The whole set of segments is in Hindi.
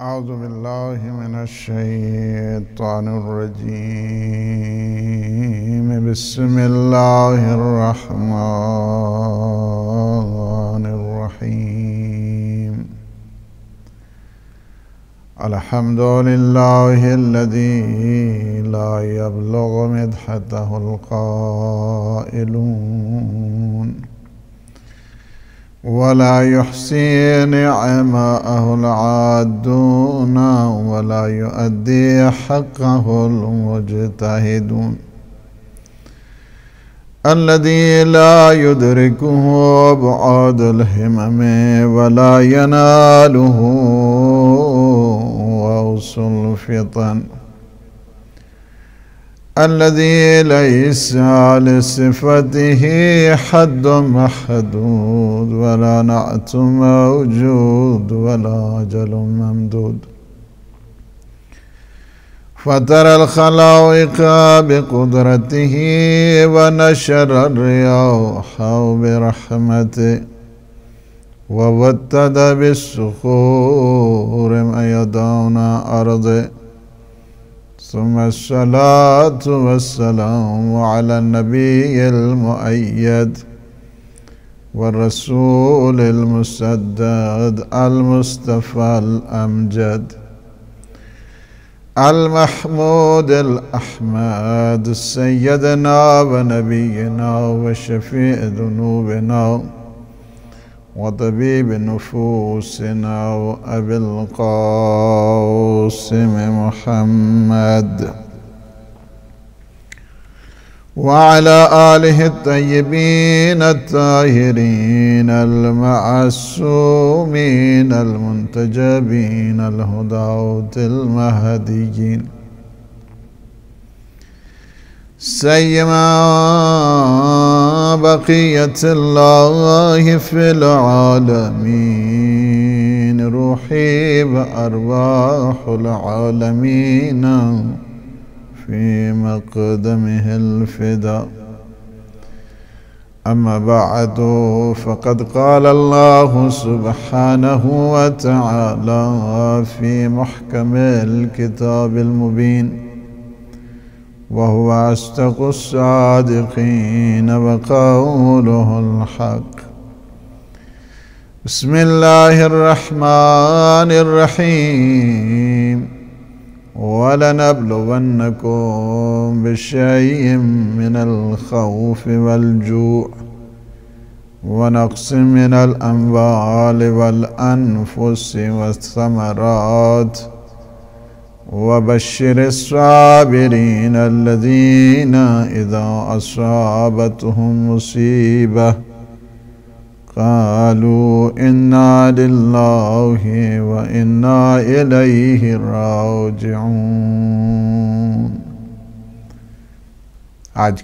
أعوذ بالله من الشيطان الرجيم بسم الله الرحمن الرحيم الحمد لله الذي لا يبلغ مدحته القائلون ولا يحصي نعماءه العادون ولا يؤدي حقه المجتهدون الذي لا يدركه بعد الهمم ولا يناله وأوصل الفطن الذي ليس لصفته حد محدود ولا نعت موجود ولا أجل ممدود فترى الخلائق بقدرته ونشر الرياح برحمته ووتد بالصخور يدعون أرضه ثم الصلاة والسلام على النبي المؤيد والرسول المسدد المصطفى الأمجد المحمود الأحمد سيدنا ونبينا وشفيع ذنوبنا وطبيب نفوسنا وأبي القاسم محمد وعلى آله الطيبين الطاهرين المعصومين المنتجبين الهداوة المهديين سيما بقية الله في العالمين روحي بأرواح العالمين في مقدمه الفدا أما بعد فقد قال الله سبحانه وتعالى في محكم الكتاب المبين وهو أصدق الصادقين وقوله الحق بسم الله الرحمن الرحيم ولنبلونكم بشيء من الخوف والجوع ونقص من الأموال والأنفس والثمرات ۖ وبشر الصابرين الذين إذا أصابتهم مصيبة قالوا إنا لله وإنا إليه راجعون आज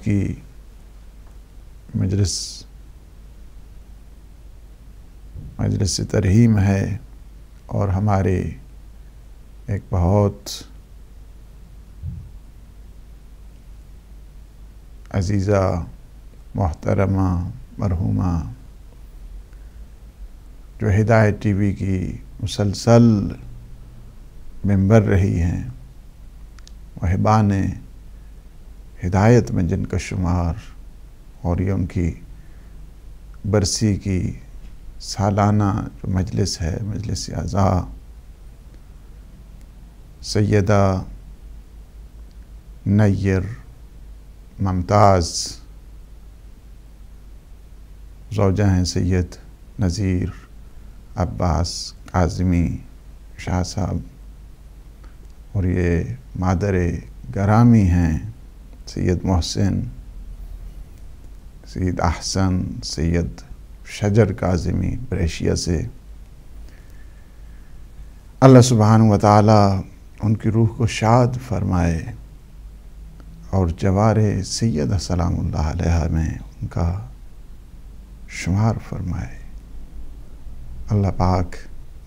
مجلس مجلس मजलिस तरहीम है और हमारे एक बहुत अजीज़ा मोहतरमा मरहुमा जो हिदायत टीवी की मुसलसल मेंबर रही हैं वहबा ने हिदायत में जिनका शुमार और ये उनकी बरसी की सालाना जो मजलिस है मजलिस अज़ा सैदा नैर ममताज़ रोजा हैं सैद नज़ीर अब्बास आज़मी शाह साहब और ये मादर गरामी हैं सैद मोहसिन सैद अहसन सैद शजर काजमी ब्रेशिया से अल्लाह सुबहान व उनकी रूह को शाद फरमाए और जवार सैद सलाम में उनका शुमार फरमाए अल्लाह पाक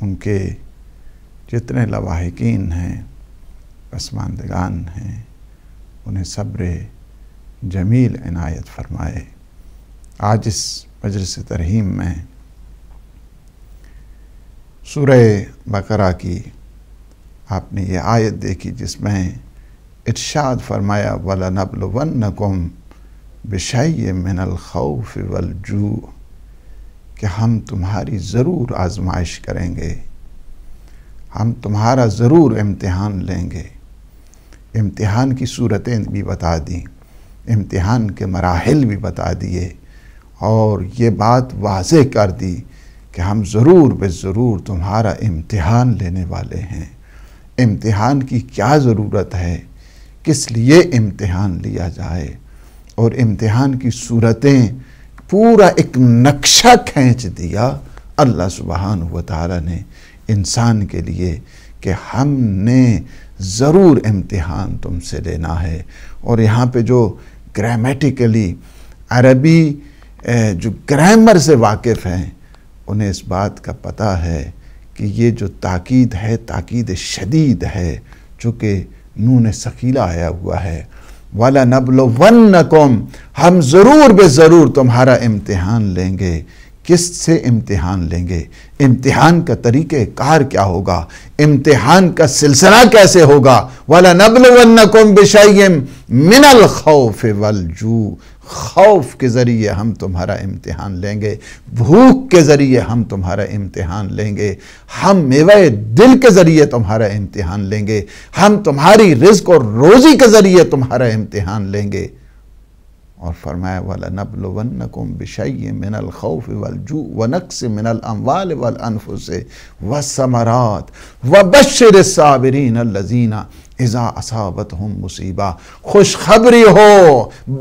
उनके जितने लवाहिकीन हैं पसमानदगान हैं उन्हें सब्र जमील इनायत फरमाए आज इस से तरहीम में सुर बकरा की आपने ये आयत देखी जिसमें इर्शाद फरमाया वला नबल वन नकुम बिशाई मिनल खौफ वलजू कि हम तुम्हारी ज़रूर आजमाइश करेंगे हम तुम्हारा ज़रूर इम्तिहान लेंगे इम्तहान की सूरतें भी बता दी इम्तहान के मराहल भी बता दिए और ये बात वाज कर दी कि हम ज़रूर बे ज़रूर तुम्हारा इम्तहान लेने वाले हैं इम्तिहान की क्या ज़रूरत है किस लिए इम्तिहान लिया जाए और इम्तिहान की सूरतें पूरा एक नक्शा खींच दिया अल्लाह सुबहान ताला ने इंसान के लिए कि हमने ज़रूर इम्तिहान तुमसे लेना है और यहाँ पे जो ग्रामेटिकली अरबी जो ग्रामर से वाकिफ़ हैं उन्हें इस बात का पता है कि ये जो ताक़द है ताक़द शदीद है चूँकि नून सकीला आया हुआ है वाला नबल वन कौम हम ज़रूर बे ज़रूर तुम्हारा इम्तहान लेंगे किस से इम्तहान लेंगे इम्तहान का तरीक़ कार क्या होगा इम्तहान का सिलसिला कैसे होगा वाला नबल वन्नकुम बिशयम मिनल खौफ वलजू खौफ के ज़रिए हम तुम्हारा इम्तहान लेंगे भूख के ज़रिए हम तुम्हारा इम्तहान लेंगे हम मेवे दिल के ज़रिए तुम्हारा इम्तहान लेंगे हम तुम्हारी रिज्क और रोज़ी के ज़रिए तुम्हारा इम्तहान लेंगे और फरमाया वाला नबल वनकुम बिशय मिनल खौफ वलजू व नक्स मिनल अमवाल वल अनफुस व समरात व बशर साबरीन लजीना इज़ा असाबत हम मुसीबा खुशखबरी हो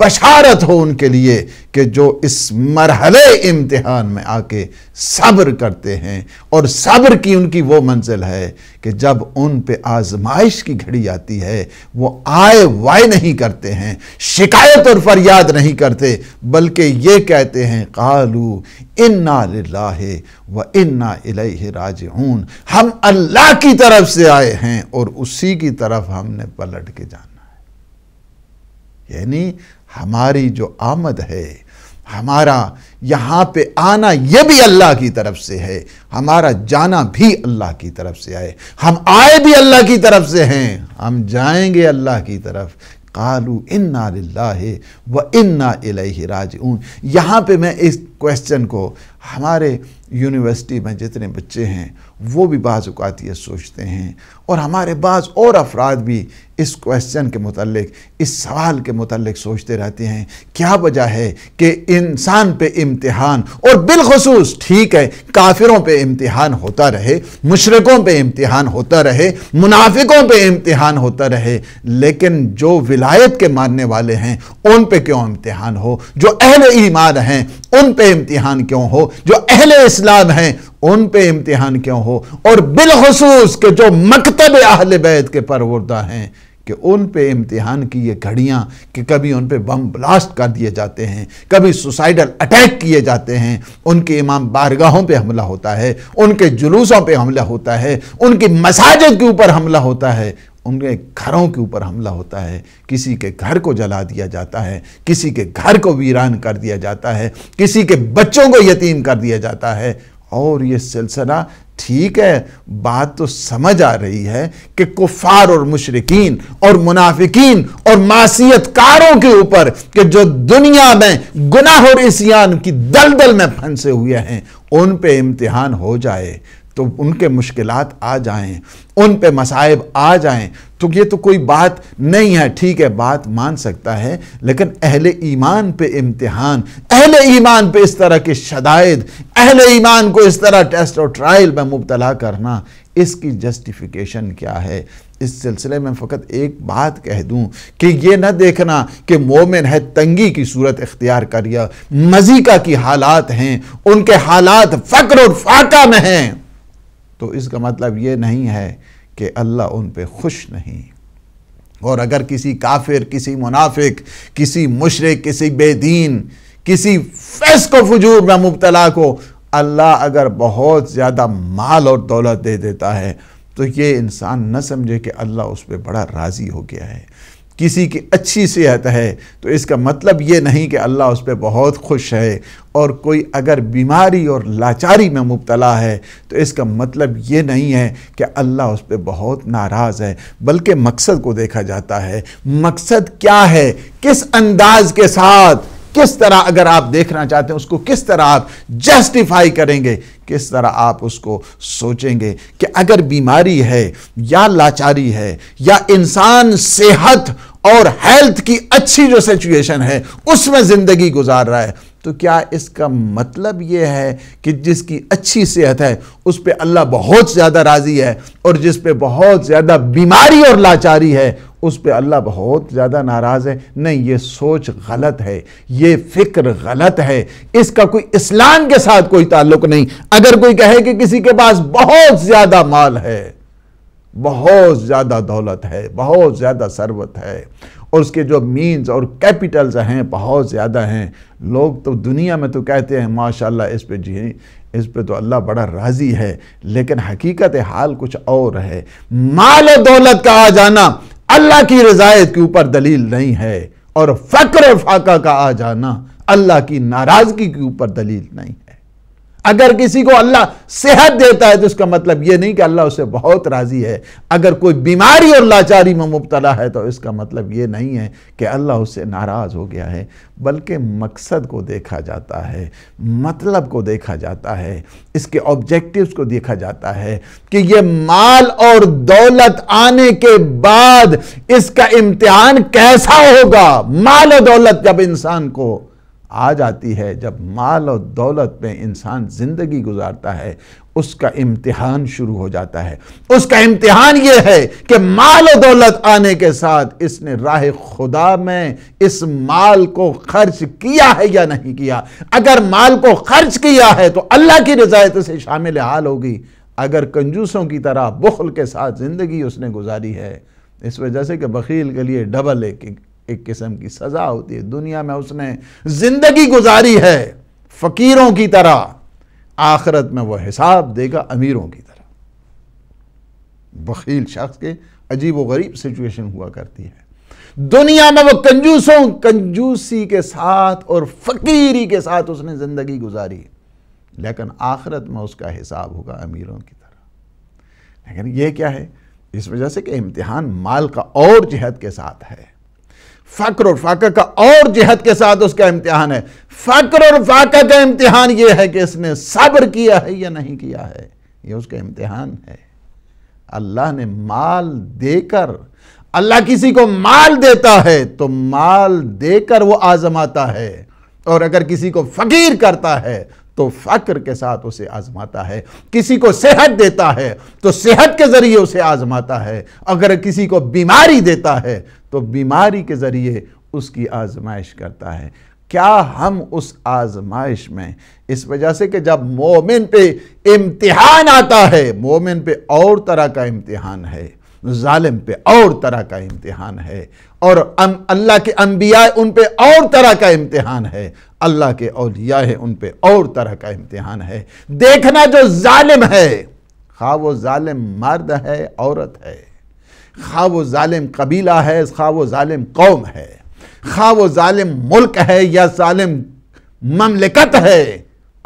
बशारत हो उनके लिए कि जो इस मरहले इम्तिहान में आके सब्र करते हैं और सब्र की उनकी वो मंजिल है कि जब उन पे आजमाइश की घड़ी आती है वो आए वाय नहीं करते हैं शिकायत और फरियाद नहीं करते बल्कि ये कहते हैं कालू इन्ना लाह व इन्ना राज हम अल्लाह की तरफ से आए हैं और उसी की तरफ हमने पलट के जाना है यानी हमारी जो आमद है हमारा यहाँ पे आना ये भी अल्लाह की तरफ से है हमारा जाना भी अल्लाह की तरफ से आए हम आए भी अल्लाह की तरफ से हैं हम जाएंगे अल्लाह की तरफ कालू इन्ना व इन्ना राज यहाँ पे मैं इस क्वेश्चन को हमारे यूनिवर्सिटी में जितने बच्चे हैं वो भी बाज़ात ये सोचते हैं और हमारे बाज़ और अफराद भी इस क्वेश्चन के मतलब इस सवाल के मतलब सोचते रहते हैं क्या वजह है कि इंसान पे इम्तिहान और बिलखसूस ठीक है काफिरों पे इम्तिहान होता रहे मुशरकों पे इम्तिहान होता रहे मुनाफिकों पे इम्तिहान होता रहे लेकिन जो विलायत के मानने वाले हैं उन पर क्यों इम्तिहान हो जो अहल ईमान हैं उन पर इम्तिहान क्यों हो जो अहले इस्लाम हैं उन पे इम्तिहान क्यों हो और बिलखसूस के जो मकतब अहल बैत के परवरदा हैं कि उन पे इम्तिहान की ये घड़ियाँ कि कभी उन पे बम ब्लास्ट कर दिए जाते हैं कभी सुसाइडल अटैक किए जाते हैं उनके इमाम बारगाहों पे हमला होता है उनके जुलूसों पे हमला होता है उनकी मसाजिद के ऊपर हमला होता है उनके घरों के ऊपर हमला होता है किसी के घर को जला दिया जाता है किसी के घर को वीरान कर दिया जाता है किसी के बच्चों को यतीम कर दिया जाता है और ये सिलसिला ठीक है बात तो समझ आ रही है कि कुफार और मुशरकिन और मुनाफिकीन और मासीतकारों के ऊपर कि जो दुनिया में गुनाह और इसियान की दलदल में फंसे हुए हैं उन पे इम्तिहान हो जाए तो उनके मुश्किल आ जाएं उन पे मसाइब आ जाएं तो ये तो कोई बात नहीं है ठीक है बात मान सकता है लेकिन अहले ईमान पे इम्तिहान अहले ईमान पे इस तरह के शदायद अहले ईमान को इस तरह टेस्ट और ट्रायल में मुबतला करना इसकी जस्टिफिकेशन क्या है इस सिलसिले में फ़कत एक बात कह दूं कि ये न देखना कि मोमिन है तंगी की सूरत इख्तियार कर मजीका की हालात हैं उनके हालात फ़क्र और फाका में हैं तो इसका मतलब ये नहीं है कि अल्लाह उन पर खुश नहीं और अगर किसी काफिर किसी मुनाफिक किसी मुशरक किसी बेदीन किसी फैस को फजूर में मुबतला को अल्लाह अगर बहुत ज़्यादा माल और दौलत दे देता है तो ये इंसान न समझे कि अल्लाह उस पर बड़ा राज़ी हो गया है किसी की अच्छी सेहत है तो इसका मतलब ये नहीं कि अल्लाह उस पर बहुत खुश है और कोई अगर बीमारी और लाचारी में मुबतला है तो इसका मतलब ये नहीं है कि अल्लाह उस पर बहुत नाराज़ है बल्कि मकसद को देखा जाता है मकसद क्या है किस अंदाज के साथ किस तरह अगर आप देखना चाहते हैं उसको किस तरह आप जस्टिफाई करेंगे किस तरह आप उसको सोचेंगे कि अगर बीमारी है या लाचारी है या इंसान सेहत और हेल्थ की अच्छी जो सिचुएशन है उसमें ज़िंदगी गुजार रहा है तो क्या इसका मतलब यह है कि जिसकी अच्छी सेहत है उस पर अल्लाह बहुत ज़्यादा राज़ी है और जिस पे बहुत ज़्यादा बीमारी और लाचारी है उस पर अल्लाह बहुत ज़्यादा नाराज़ है नहीं ये सोच गलत है ये फ़िक्र गलत है इसका कोई इस्लाम के साथ कोई ताल्लुक नहीं अगर कोई कहे कि किसी के पास बहुत ज़्यादा माल है बहुत ज़्यादा दौलत है बहुत ज़्यादा सरबत है और उसके जो मीन्स और कैपिटल्स हैं बहुत ज़्यादा हैं लोग तो दुनिया में तो कहते हैं माशाल्लाह इस पे जी इस पे तो अल्लाह बड़ा राज़ी है लेकिन हकीकत हाल कुछ और है माल और दौलत का आ जाना अल्लाह की रजायत के ऊपर दलील नहीं है और फ़क्र फाका का आ जाना अल्लाह की नाराज़गी के ऊपर दलील नहीं है अगर किसी को अल्लाह सेहत देता है तो इसका मतलब यह नहीं कि अल्लाह उसे बहुत राज़ी है अगर कोई बीमारी और लाचारी में मुबतला है तो इसका मतलब ये नहीं है कि अल्लाह उससे नाराज़ हो गया है बल्कि मकसद को देखा जाता है मतलब को देखा जाता है इसके ऑब्जेक्टिव्स को देखा जाता है कि ये माल और दौलत आने के बाद इसका इम्तहान कैसा होगा माल और दौलत जब इंसान को आ जाती है जब माल और दौलत में इंसान ज़िंदगी गुजारता है उसका इम्तिहान शुरू हो जाता है उसका इम्तिहान यह है कि माल और दौलत आने के साथ इसने राह खुदा में इस माल को खर्च किया है या नहीं किया अगर माल को खर्च किया है तो अल्लाह की रजायत से शामिल हाल होगी अगर कंजूसों की तरह बुखल के साथ ज़िंदगी उसने गुजारी है इस वजह से कि बकील के लिए डबल एक एक किस्म की सज़ा होती है दुनिया में उसने ज़िंदगी गुजारी है फ़कीरों की तरह आखरत में वह हिसाब देगा अमीरों की तरह बखील शख्स के अजीब व गरीब सिचुएशन हुआ करती है दुनिया में वो कंजूसों कंजूसी के साथ और फकीरी के साथ उसने ज़िंदगी गुजारी लेकिन आखरत में उसका हिसाब होगा अमीरों की तरह लेकिन ये क्या है इस वजह से कि इम्तिहान माल का और जहद के साथ है फ़क्र और फाका का और जहद के साथ उसका इम्तिहान है फ़क्र और फाका का इम्तिहान यह है कि इसने सब्र किया है या नहीं किया है यह उसका इम्तिहान है अल्लाह ने माल देकर अल्लाह किसी को माल देता है तो माल देकर वो आजमाता है और अगर किसी को फ़कीर करता है तो फ़क्र के साथ उसे आजमाता है किसी को सेहत देता है तो सेहत के ज़रिए उसे आजमाता है अगर किसी को बीमारी देता है तो बीमारी के ज़रिए उसकी आजमाइश करता है क्या हम उस आजमाइश में इस वजह से कि जब मोमिन पे इम्तिहान आता है मोमिन पे और तरह का इम्तिहान है जालिम पे और तरह का इम्तहान है और अल्लाह के अम्बिया उन पे और तरह का इम्तहान है अल्लाह के अलिया है उन पे और तरह का इम्तहान है देखना जो जालिम है खा वो जालिम मर्द है औरत है खा वो जालिम कबीला है खा वो जालिम कौम है खा वो जालिम मुल्क है या जालिम ममलिकत है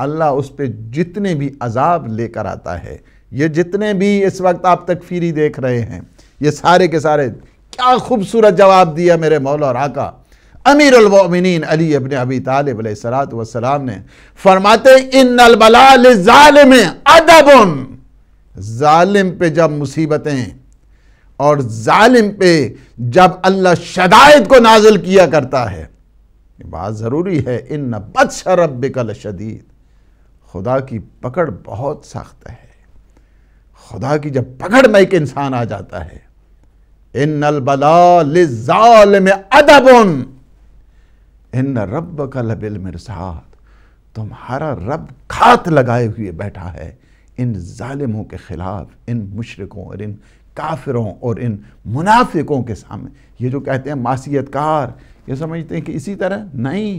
अल्लाह उस पर जितने भी अजाब लेकर आता है ये जितने भी इस वक्त आप तक फिरी देख रहे हैं ये सारे के सारे क्या खूबसूरत जवाब दिया मेरे मौला और आका अमीर उलमिन अली अबन अबी तालब सलात वसलाम ने फरमाते इन अलबलाम अदब ज़ालिम पे जब मुसीबतें और ज़ालिम पे जब अल्लाह शदायद को नाजिल किया करता है ये बात ज़रूरी है इन बदश कल शदीद खुदा की पकड़ बहुत सख्त है खुदा की जब पकड़ में एक इंसान आ जाता है इन अलबलाजाल में उन इन रब का लबिल मिर्साद तुम्हारा रब खात लगाए हुए बैठा है इन ालिमों के ख़िलाफ़ इन मुशरकों और इन काफिरों और इन मुनाफिकों के सामने ये जो कहते हैं मासीतकार ये समझते हैं कि इसी तरह नहीं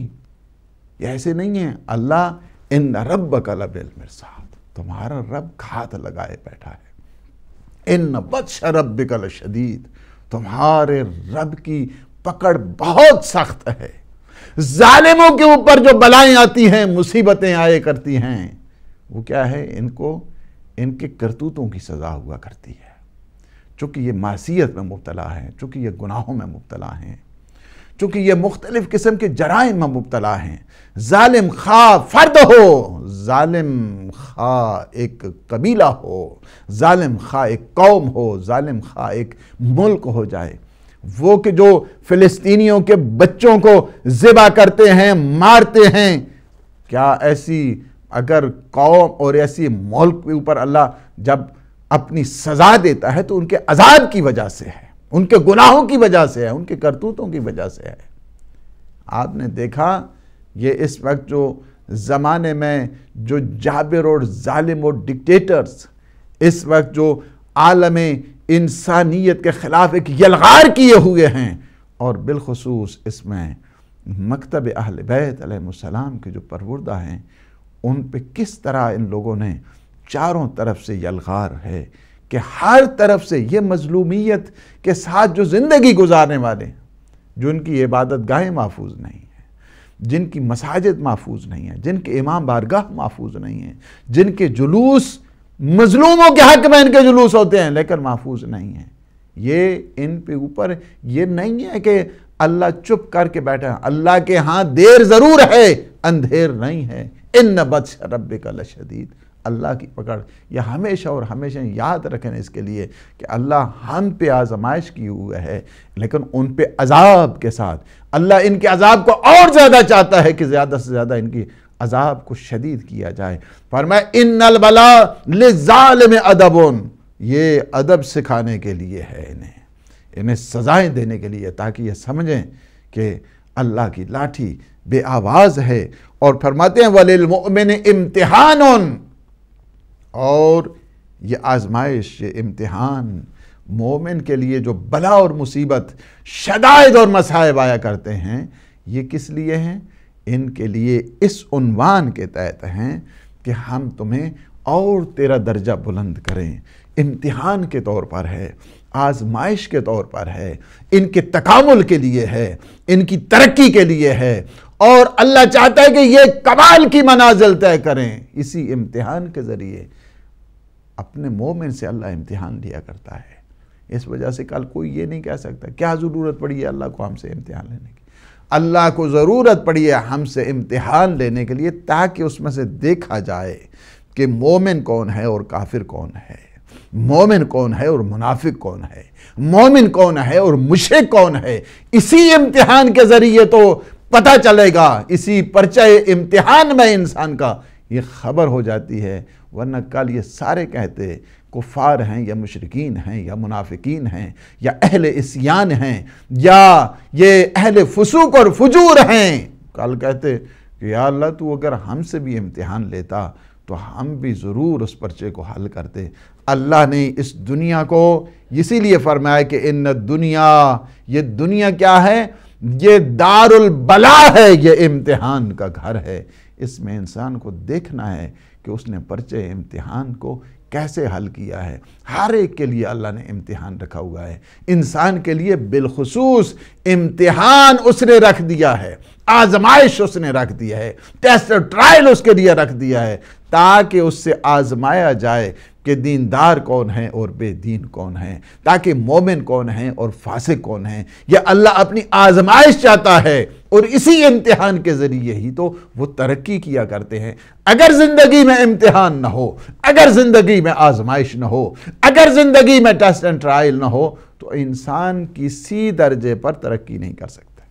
ये ऐसे नहीं है अल्लाह इन रब का लबिल मिर्साद तुम्हारा रब घात लगाए बैठा है इन बदश रब बिकल शदीद तुम्हारे रब की पकड़ बहुत सख्त है जालिमों के ऊपर जो बलाएं आती हैं मुसीबतें आए करती हैं वो क्या है इनको इनके करतूतों की सज़ा हुआ करती है चूंकि ये मासीत में मुबतला है चूंकि ये गुनाहों में मुबतला है चूंकि ये मुख्तलिफ़ किस्म के जराइम में मुबतला हैं जालिम खा फर्द हो ालिम ख़ा एक कबीला हो ालिम ख़ा एक कौम हो ालिम ख़ा एक मुल्क हो जाए वो कि जो फ़िलिस्तीनियों के बच्चों को ज़िबा करते हैं मारते हैं क्या ऐसी अगर कौम और ऐसी मुल्क के ऊपर अल्लाह जब अपनी सज़ा देता है तो उनके अजाब की वजह से है उनके गुनाहों की वजह से है उनके करतूतों की वजह से है आपने देखा ये इस वक्त जो ज़माने में जो जाबिर और ालिम और डिक्टेटर्स इस वक्त जो आलम इंसानियत के ख़िलाफ़ एक यलगार किए हुए हैं और बिलखसूस इसमें मकतब अहल बैतम के जो परवरदा हैं उन पर किस तरह इन लोगों ने चारों तरफ से यलगार है कि हर तरफ से ये मजलूमियत के साथ जो ज़िंदगी गुजारने वाले जो उनकी इबादत गाहें महफूज नहीं जिनकी मसाजिद महफूज नहीं है जिनके इमाम बारगाह महफूज नहीं है जिनके जुलूस मजलूमों के हक में इनके जुलूस होते हैं लेकिन महफूज नहीं है ये इन पे ऊपर ये नहीं है कि अल्लाह चुप करके बैठे हैं अल्लाह के हाँ देर ज़रूर है अंधेर नहीं है इन बदश रब का लशदीद अल्लाह की पकड़ यह हमेशा और हमेशा याद रखें इसके लिए कि अल्लाह हम पे आजमाइश की हुआ है लेकिन उन पे अजाब के साथ अल्लाह इनके अजाब को और ज़्यादा चाहता है कि ज़्यादा से ज़्यादा इनकी अजाब को शदीद किया जाए पर मैं इन नलबला में अदब उन ये अदब सिखाने के लिए है इन्हें इन्हें सज़ाएं देने के लिए ताकि ये समझें कि अल्लाह की लाठी बे आवाज़ है और फरमाते हैं वलिलमोमिन इम्तहान और ये आजमाइश ये इम्तिहान मोमिन के लिए जो बला और मुसीबत शदायद और मसायब आया करते हैं ये किस लिए हैं इनके लिए इस उनवान के तहत हैं कि हम तुम्हें और तेरा दर्जा बुलंद करें इम्तिहान के तौर पर है आजमाइश के तौर पर है इनके तकामुल के लिए है इनकी तरक्की के लिए है और अल्लाह चाहता है कि ये कमाल की मनाजिल तय करें इसी इम्तिहान के ज़रिए अपने मोमिन से अल्लाह इम्तिहान लिया करता है इस वजह से कल कोई ये नहीं कह सकता क्या ज़रूरत पड़ी है अल्लाह को हमसे इम्तिहान लेने की अल्लाह को ज़रूरत पड़ी है हमसे इम्तिहान लेने के लिए ताकि उसमें से देखा जाए कि मोमिन कौन है और काफिर कौन है मोमिन कौन है और मुनाफिक कौन है मोमिन कौन है और मुशरक कौन है इसी इम्तिहान के ज़रिए तो पता चलेगा इसी परचय इम्तिहान में इंसान का ये खबर हो जाती है वरना कल ये सारे कहते कुफार हैं या मशरकिन हैं या मुनाफिकीन हैं या अहल इसियान हैं या ये अहल फसूक और फजूर हैं कल कहते कि या अल्लाह तू अगर हमसे भी इम्तहान लेता तो हम भी ज़रूर उस पर्चे को हल करते अल्लाह ने इस दुनिया को इसीलिए फरमाया कि इन दुनिया ये दुनिया क्या है ये दारुल बला है ये इम्तिहान का घर है इसमें इंसान को देखना है कि उसने परिचय इम्तिहान को कैसे हल किया है हर एक के लिए अल्लाह ने इम्तिहान रखा हुआ है इंसान के लिए बिलखसूस इम्तिहान उसने रख दिया है आजमाइश उसने रख दिया है टेस्ट ट्रायल उसके लिए रख दिया है ताकि उससे आजमाया जाए कि दीनदार कौन है और बेदीन कौन है ताकि मोमिन कौन है और फासिक कौन है यह अल्लाह अपनी आजमाइश चाहता है और इसी इम्तिहान के ज़रिए ही तो वो तरक्की किया करते हैं अगर ज़िंदगी में इम्तिहान ना हो अगर ज़िंदगी में आजमाइश ना हो अगर ज़िंदगी में टेस्ट एंड ट्रायल ना हो तो इंसान किसी दर्जे पर तरक्की नहीं कर सकता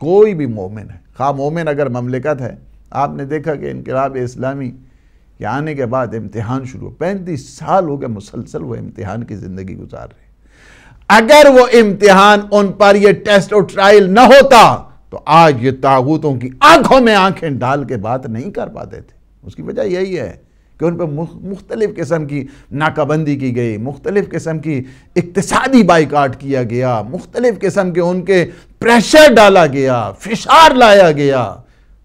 कोई भी मोमिन है खा मोमिन अगर ममलिकत है आपने देखा कि इनकलाब इस्लामी के आने के बाद इम्तिहान शुरू पैंतीस साल हो गए मुसलसल वो इम्तिहान की ज़िंदगी गुजार रहे अगर वो इम्तिहान उन पर ये टेस्ट और ट्रायल ना होता तो आज ये ताबूतों की आंखों में आंखें डाल के बात नहीं कर पाते थे उसकी वजह यही है कि उन पर मुख्तलिफ़ किस्म की नाकाबंदी की गई मुख्तलिफ़ किस्म की इकतसादी बाइकाट किया गया मुख्तलिफ़ किस्म के उनके प्रेशर डाला गया फिशार लाया गया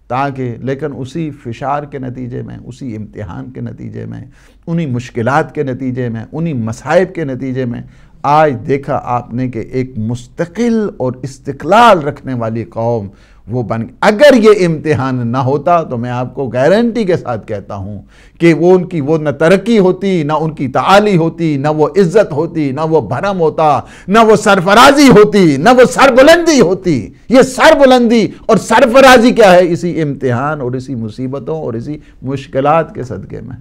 ताकि लेकिन उसी फिशार के नतीजे में उसी इम्तहान के नतीजे में उन्हीं मुश्किल के नतीजे में उन्हीं मसाइब के नतीजे में आज देखा आपने कि एक मुस्तकिल और इस्तकलाल रखने वाली कौम वो बन अगर ये इम्तिहान ना होता तो मैं आपको गारंटी के साथ कहता हूँ कि वो उनकी वो न तरक्की होती ना उनकी ताली होती ना वो इज्जत होती ना वो भरम होता ना वो सरफराजी होती ना वो सरबुलंदी होती ये सरबुलंदी और सरफराजी क्या है इसी इम्तिहान और इसी मुसीबतों और इसी मुश्किल के सदक़े में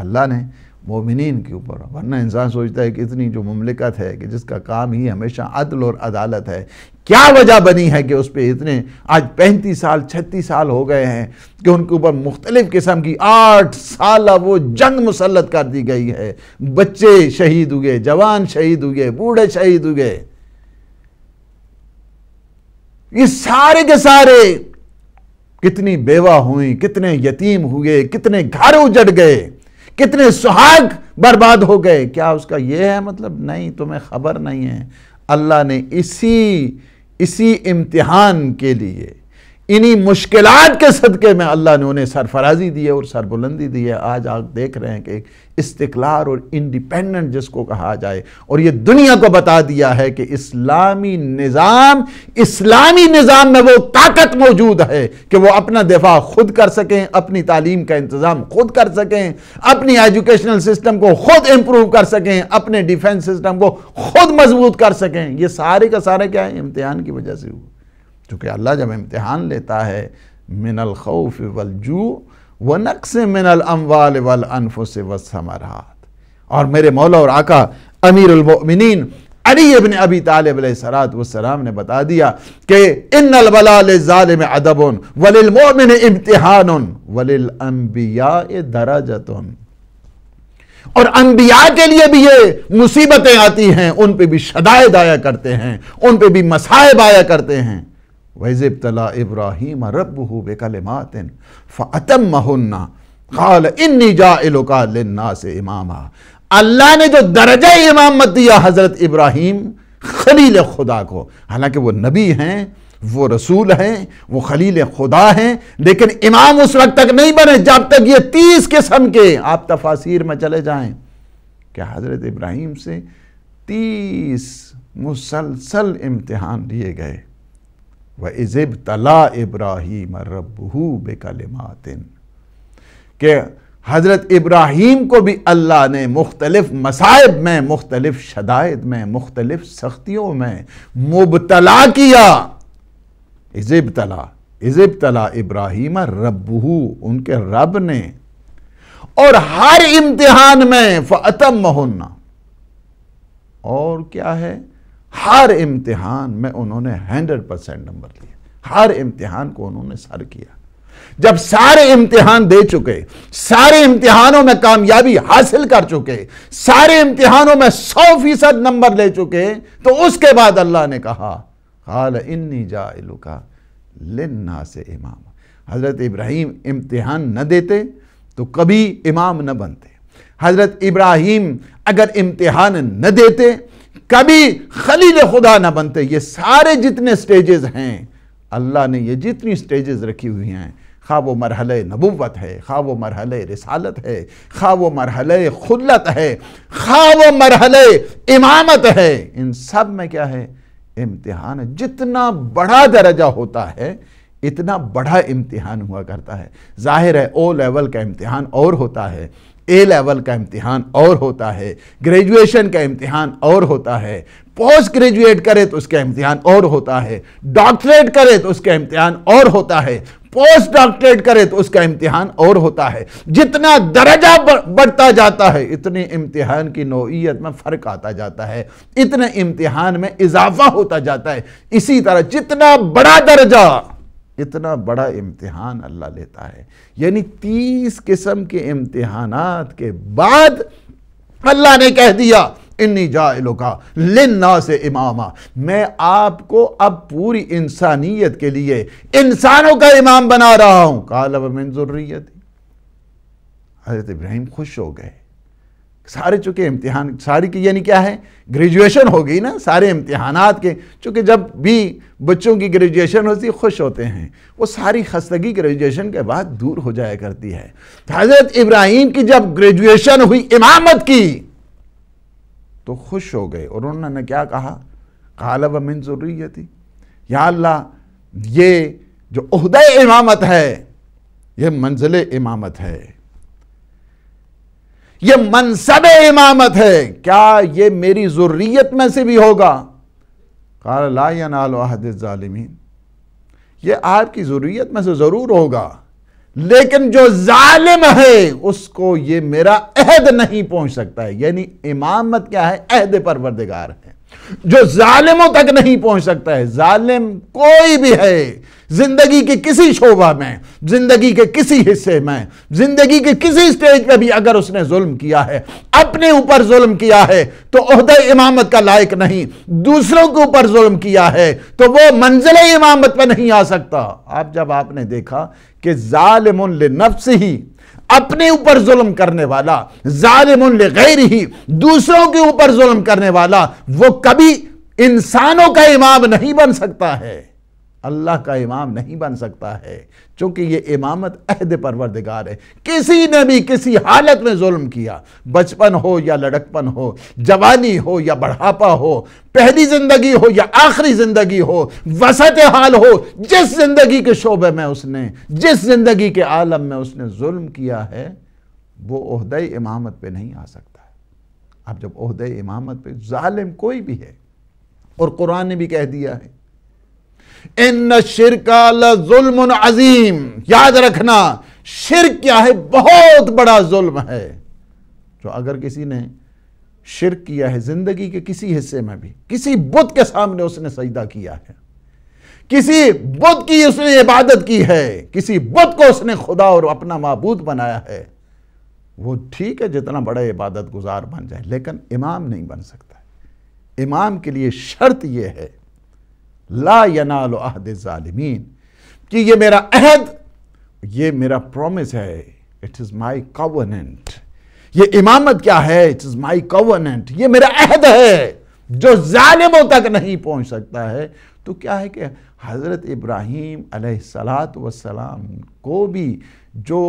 अल्लाह ने मोमिन के ऊपर वरना इंसान सोचता है कि इतनी जो ममलिकत है कि जिसका काम ही हमेशा अदल और अदालत है क्या वजह बनी है कि उस पर इतने आज पैंतीस साल छत्तीस साल हो गए हैं कि उनके ऊपर मुख्तलिफ़ किस्म की आठ साल वो जंग मुसलत कर दी गई है बच्चे शहीद हुए जवान शहीद हुए बूढ़े शहीद हुए ये सारे के सारे कितनी बेवा हुई कितने यतीम हुए कितने घर उजड़ गए कितने सुहाग बर्बाद हो गए क्या उसका यह है मतलब नहीं तुम्हें खबर नहीं है अल्लाह ने इसी इसी इम्तिहान के लिए इन्हीं मुश्किल के सदक़े में अल्लाह ने उन्हें सरफराजी दी है और सरबुलंदी दी है आज आप देख रहे हैं कि इस्तकलाल और इंडिपेंडेंट जिसको कहा जाए और ये दुनिया को बता दिया है कि इस्लामी निज़ाम इस्लामी निज़ाम में वो ताकत मौजूद है कि वो अपना दिफा खुद कर सकें अपनी तालीम का इंतज़ाम खुद कर सकें अपनी एजुकेशनल सिस्टम को खुद इम्प्रूव कर सकें अपने डिफेंस सिस्टम को खुद मजबूत कर सकें ये सारे का सारे क्या है इम्तहान की वजह से हुआ चूँकि अल्लाह जब इम्तहान लेता है मिनल खौफ वलजू व नक्स मिनल अमवाल वल अनफुस व वसमरात और मेरे मौला और आका अमीर उलमिन अली अबन अबी तालब सरात वसलाम ने बता दिया कि इनबलाम अदबन वलिलमोमिन इम्तहान वलिलम्बिया दराजतन और अंबिया के लिए भी ये मुसीबतें आती हैं उन पर भी शदाएद आया करते हैं उन पर भी मसायब आया करते हैं तला इब्राहिम रब हो बेकलमात फ़तम महुन्ना खाल इन्नी जा से इमामा अल्लाह ने जो दर्जा इमामत दिया हज़रत इब्राहिम खलील खुदा को हालांकि वो नबी हैं वो रसूल हैं वो खलील खुदा हैं लेकिन इमाम उस वक्त तक नहीं बने जब तक ये तीस किस्म के आप तफासिर में चले जाएं कि हज़रत इब्राहिम से तीस मुसलसल इम्तहान लिए गए व इज़ब तला इब्राहिम रबू बेकलमातिन के हज़रत इब्राहिम को भी अल्लाह ने मुख्तलिफ़ मसाइब में मुख्तलिफ़ शदायद में मुख्तलिफ़ सख्तियों में मुबतला किया इज़ब तला इज़ब तला इब्राहिम रबू उनके रब ने और हर इम्तिहान में फ़तम महन्ना और क्या है हर इम्तिहान में उन्होंने हंड्रेड परसेंट नंबर लिए हर इम्तिहान को उन्होंने सर किया जब सारे इम्तिहान दे चुके सारे इम्तिहानों में कामयाबी हासिल कर चुके सारे इम्तिहानों में सौ फीसद नंबर ले चुके तो उसके बाद अल्लाह ने कहा हाल इन्नी जाइलू का लिन्ना से इमाम हज़रत इब्राहिम इम्तिहान न देते तो कभी इमाम न बनते हज़रत इब्राहिम अगर इम्तिहान न देते कभी खलील खुदा ना बनते ये सारे जितने स्टेजेस हैं अल्लाह ने ये जितनी स्टेजेस रखी हुई हैं खा वो मरहल नबूवत है खा वो मरहल रिसालत है खा वो मरहल खुलत है खा वो मरहल इमामत है इन सब में क्या है इम्तिहान जितना बड़ा दर्जा होता है इतना बड़ा इम्तिहान हुआ करता है जाहिर है ओ लेवल का इम्तिहान और होता है ए लेवल का इम्तिहान और होता है ग्रेजुएशन का इम्तिहान और होता है पोस्ट ग्रेजुएट करे तो उसका इम्तिहान और होता है डॉक्टरेट करे तो उसका इम्तिहान और होता है पोस्ट डॉक्टरेट करे तो उसका इम्तिहान और होता है जितना दर्जा बढ़ता जाता है इतने इम्तिहान की नोयत में फ़र्क आता जाता है इतने इम्तिहान में इजाफा होता जाता है इसी तरह जितना बड़ा दर्जा इतना बड़ा इम्तिहान अल्लाह लेता है यानी तीस किस्म के इम्तहान के बाद अल्लाह ने कह दिया इन्नी जाइलो का लिन्ना से इमामा मैं आपको अब पूरी इंसानियत के लिए इंसानों का इमाम बना रहा हूँ कालब मंजुर्रियत हजरत इब्राहिम खुश हो गए सारे चूँकि इम्तिहान सारी की यानी क्या है ग्रेजुएशन हो गई ना सारे इम्तिहान के चूँकि जब भी बच्चों की ग्रेजुएशन होती खुश होते हैं वो सारी खस्तगी ग्रेजुएशन के बाद दूर हो जाया करती है तो हज़रत इब्राहिम की जब ग्रेजुएशन हुई इमामत की तो खुश हो गए और उन्होंने क्या कहा कालब अमिन थी या अल्लाह ये जो उहदय इमामत है ये मंजिल इमामत है ये मनसब इमामत है क्या ये मेरी जरूरीत में से भी होगा कहा लाहदालमीन ये आपकी ज़रूरीत में से ज़रूर होगा लेकिन जो जालिम है उसको ये मेरा अहद नहीं पहुंच सकता है यानी इमामत क्या है अहद परवरदिगार है जो जालिमों तक नहीं पहुंच सकता है जालिम कोई भी है जिंदगी के किसी शोभा में जिंदगी के किसी हिस्से में जिंदगी के किसी स्टेज पे भी अगर उसने जुल्म किया है अपने ऊपर जुल्म किया है तो अहद इमामत का लायक नहीं दूसरों के ऊपर जुल्म किया है तो वो मंजिल इमामत पर नहीं आ सकता आप जब आपने देखा कि ालिम नफ्स ही अपने ऊपर जुल्म करने वाला ालिम गैर ही दूसरों के ऊपर जुल्म करने वाला वो कभी इंसानों का इमाम नहीं बन सकता है अल्लाह का इमाम नहीं बन सकता है क्योंकि ये इमामत अहद परवरदिगार है किसी ने भी किसी हालत में जुल्म किया बचपन हो या लड़कपन हो जवानी हो या बढ़ापा हो पहली ज़िंदगी हो या आखिरी ज़िंदगी हो वसत हाल हो जिस ज़िंदगी के शोबे में उसने जिस ज़िंदगी के आलम में उसने जुल्म किया है वो अहद इमामत पर नहीं आ सकता है अब जब अहद इमामत पर ालिम कोई भी है और कुरान ने भी कह दिया है इन शिरका जुल्म अजीम याद रखना शिर क्या है बहुत बड़ा जुल्म है जो अगर किसी ने शिर किया है जिंदगी के किसी हिस्से में भी किसी बुद्ध के सामने उसने सजदा किया है किसी बुद्ध की उसने इबादत की है किसी बुद्ध को उसने खुदा और अपना मबूद बनाया है वो ठीक है जितना बड़ा इबादत गुजार बन जाए लेकिन इमाम नहीं बन सकता इमाम के लिए शर्त यह है ला यनाल अहद ालमीन कि ये मेरा अहद ये मेरा प्रॉमिस है इट इज़ माई कवनेंट ये इमामत क्या है इट इज़ माई कवनेंट ये मेरा अहद है जो जालिमों तक नहीं पहुंच सकता है तो क्या है कि हज़रत इब्राहिम सलात वसलाम को भी जो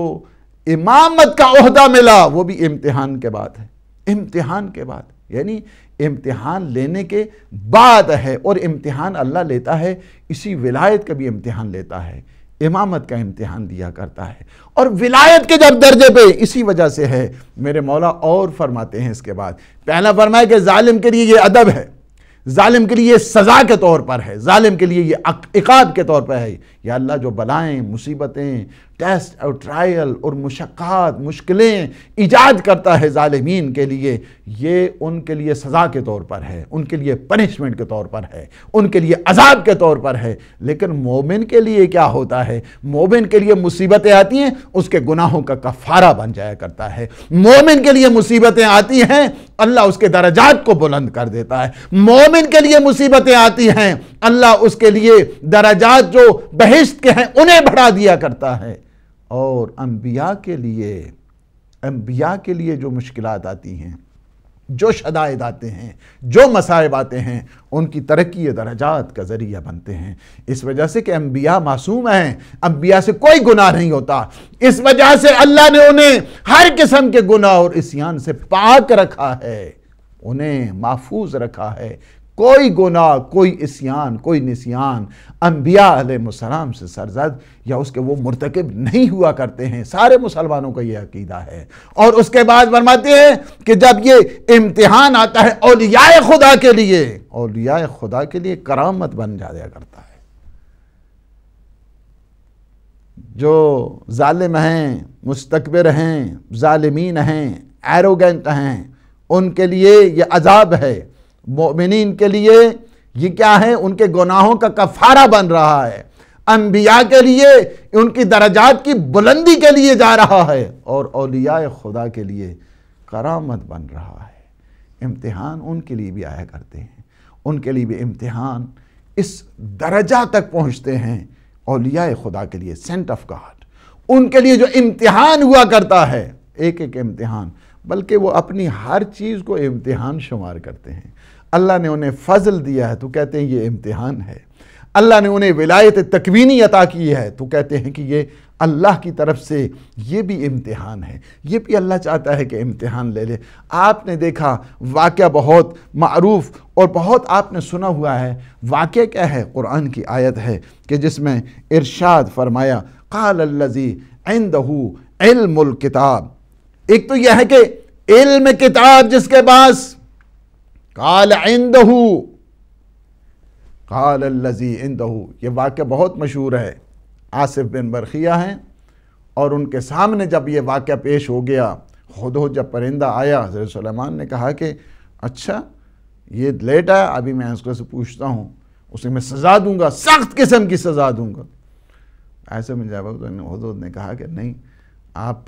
इमामत का अहदा मिला वो भी इम्तिहान के बाद है इम्तिहान के बाद यानी इम्तिहान लेने के बाद है और इम्तिहान अल्लाह लेता है इसी विलायत का भी इम्तिहान लेता है इमामत का इम्तिहान दिया करता है और विलायत के जब दर्जे पे इसी वजह से है मेरे मौला और फरमाते हैं इसके बाद पहला फरमाया कि ालिम के लिए ये अदब है ालिम के लिए सज़ा के तौर पर है ालिम के लिए ये इकाब के तौर पर है या अल्लाह जो बलाएँ मुसीबतें टेस्ट और ट्रायल और मुशक्त मुश्किलें ईजाद करता है ालमीन के लिए ये उनके लिए सज़ा के तौर पर है उनके लिए पनिशमेंट के तौर पर है उनके लिए अजाब के तौर पर है लेकिन मोमिन के लिए क्या होता है मोमिन के लिए मुसीबतें आती हैं उसके गुनाहों का कफारा बन जाया करता है मोमिन के लिए मुसीबतें आती हैं अल्लाह उसके दर्जात को बुलंद कर देता है मोमिन के लिए मुसीबतें आती हैं अल्लाह उसके लिए दर्जात जो बहिश्त के हैं उन्हें बढ़ा दिया करता है और अम्बिया के लिए अम्बिया के लिए जो मुश्किल आती हैं जो शदायद आते हैं जो मसायब आते हैं उनकी तरक्की दर्जात का ज़रिया बनते हैं इस वजह से कि अम्बिया मासूम हैं अम्बिया से कोई गुनाह नहीं होता इस वजह से अल्लाह ने उन्हें हर किस्म के गुनाह और इसियान से पाक रखा है उन्हें महफूज रखा है कोई गुनाह कोई इसियान कोई निसियान अम्बिया सलाम से सरजद या उसके वो मुरतकब नहीं हुआ करते हैं सारे मुसलमानों का ये अकीदा है और उसके बाद फरमाते हैं कि जब ये इम्तहान आता है अलियाए खुदा के लिए औलिया खुदा के लिए करामत बन जाया करता है जो ालिम हैं मुस्तबिर हैं ालमीन हैं एरोगेंट हैं उनके लिए ये अजाब है मोमिन के लिए ये क्या है उनके गुनाहों का कफारा बन रहा है अम्बिया के लिए उनकी दर्जात की बुलंदी के लिए जा रहा है और अलिया खुदा के लिए करामत बन रहा है इम्तहान उनके लिए भी आया करते हैं उनके लिए भी इम्तहान इस दर्जा तक पहुँचते हैं अलिया खुदा के लिए सेंट ऑफ गॉड उनके लिए जो इम्तहान हुआ करता है एक एक इम्तहान बल्कि वो अपनी हर चीज़ को इम्तहान शुमार करते हैं अल्लाह ने उन्हें फ़जल दिया है तो कहते हैं ये इम्तिहान है अल्लाह ने उन्हें विलायत तकवीनी अता की है तो कहते हैं कि ये अल्लाह की तरफ से ये भी इम्तिहान है ये भी अल्लाह चाहता है कि इम्तिहान ले ले आपने देखा वाक़ बहुत मरूफ़ और बहुत आपने सुना हुआ है वाक़ क्या है क़ुरान की आयत है कि जिसमें इरशाद फरमाया कालजी एन दहू इल्मुल किताब एक तो यह है कि इल्म किताब जिसके पास काल इंदहू काल लजी इंदहू ये वाक्य बहुत मशहूर है आसिफ बिन बरखिया हैं और उनके सामने जब ये वाक़ पेश हो गया खुद हो जब परिंदा आया हजरत सलेमान ने कहा कि अच्छा ये लेट आया अभी मैं उसको से पूछता हूँ उसे मैं सज़ा दूंगा सख्त किस्म की सज़ा दूंगा ऐसे में जब हजूद ने कहा कि नहीं आप